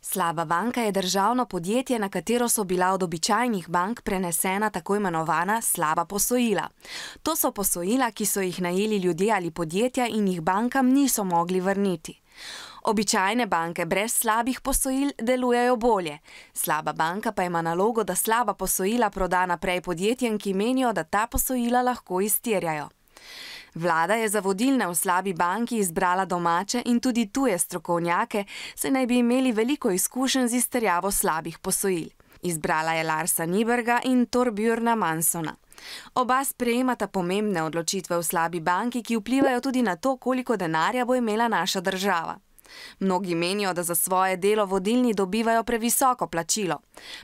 Slaba banka je državno podjetje, na katero so bila od običajnih bank prenesena tako imenovana slaba posojila. To so posojila, ki so jih najeli ljudje ali podjetja in jih bankam niso mogli vrniti. Običajne banke brez slabih posojil delujejo bolje. Slaba banka pa ima nalogo, da slaba posojila proda naprej podjetjem, ki menijo, da ta posojila lahko iztirjajo. Vlada je za vodilne v slabi banki izbrala domače in tudi tuje strokovnjake, se naj bi imeli veliko izkušenj z izterjavo slabih posojil. Izbrala je Larsa Niberga in Torbjörna Mansona. Oba sprejemata pomembne odločitve v slabi banki, ki vplivajo tudi na to, koliko denarja bo imela naša država. Mnogi menijo, da za svoje delo vodilni dobivajo previsoko plačilo.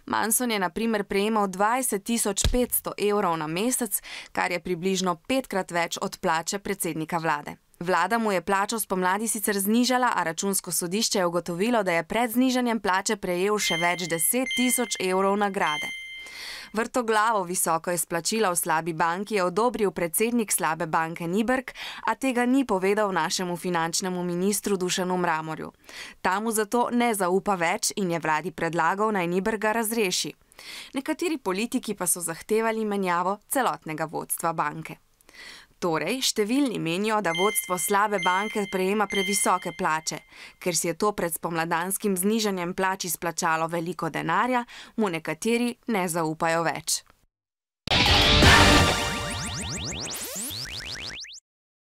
Manson je naprimer prejemal 20.500 evrov na mesec, kar je približno petkrat več od plače predsednika vlade. Vlada mu je plačo spomladi sicer znižala, a računsko sodišče je ugotovilo, da je pred znižanjem plače prejel še več deset tisoč evrov nagrade. Vrtoglavo visoko izplačilo v slabi banki je odobril predsednik slabe banke Niberg, a tega ni povedal našemu finančnemu ministru Dušanu Mramorju. Ta mu zato ne zaupa več in je vladi predlagal naj Niberga razreši. Nekateri politiki pa so zahtevali menjavo celotnega vodstva banke. Torej, številni menijo, da vodstvo slabe banke prejema previsoke plače, ker si je to pred spomladanskim znižanjem plač izplačalo veliko denarja, mu nekateri ne zaupajo več.